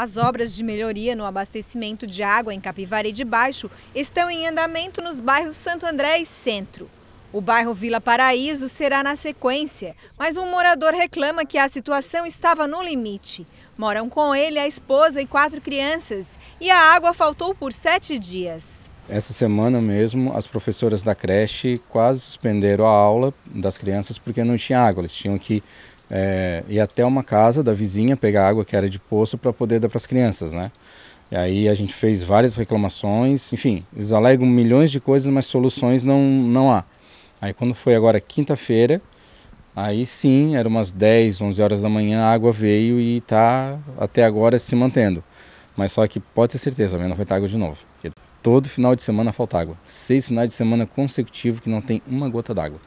As obras de melhoria no abastecimento de água em Capivari de Baixo estão em andamento nos bairros Santo André e Centro. O bairro Vila Paraíso será na sequência, mas um morador reclama que a situação estava no limite. Moram com ele a esposa e quatro crianças e a água faltou por sete dias. Essa semana mesmo, as professoras da creche quase suspenderam a aula das crianças porque não tinha água. Eles tinham que é, ir até uma casa da vizinha pegar água que era de poço para poder dar para as crianças, né? E aí a gente fez várias reclamações, enfim, eles alegam milhões de coisas, mas soluções não, não há. Aí quando foi agora quinta-feira, aí sim, era umas 10, 11 horas da manhã, a água veio e está até agora se mantendo. Mas só que pode ter certeza, amanhã não vai ter água de novo. Porque todo final de semana falta água. Seis finais de semana consecutivos que não tem uma gota d'água.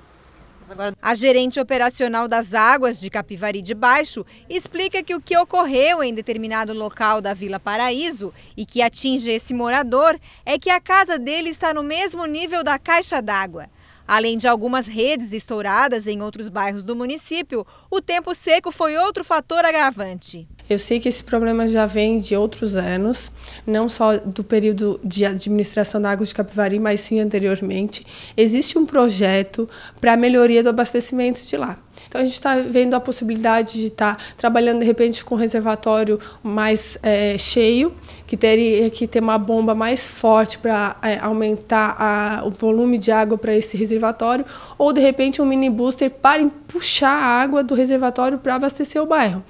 Agora... A gerente operacional das águas de Capivari de Baixo explica que o que ocorreu em determinado local da Vila Paraíso e que atinge esse morador é que a casa dele está no mesmo nível da caixa d'água. Além de algumas redes estouradas em outros bairros do município, o tempo seco foi outro fator agravante. Eu sei que esse problema já vem de outros anos, não só do período de administração da água de Capivari, mas sim anteriormente. Existe um projeto para a melhoria do abastecimento de lá. Então a gente está vendo a possibilidade de estar tá trabalhando de repente com um reservatório mais é, cheio, que teria que ter uma bomba mais forte para é, aumentar a, o volume de água para esse reservatório, ou de repente um mini booster para puxar a água do reservatório para abastecer o bairro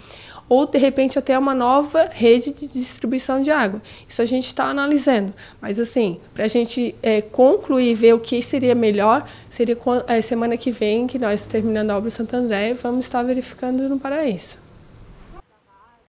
ou de repente até uma nova rede de distribuição de água. Isso a gente está analisando. Mas assim, para a gente é, concluir e ver o que seria melhor, seria é, semana que vem, que nós terminando a obra Santo André, vamos estar verificando no Paraíso.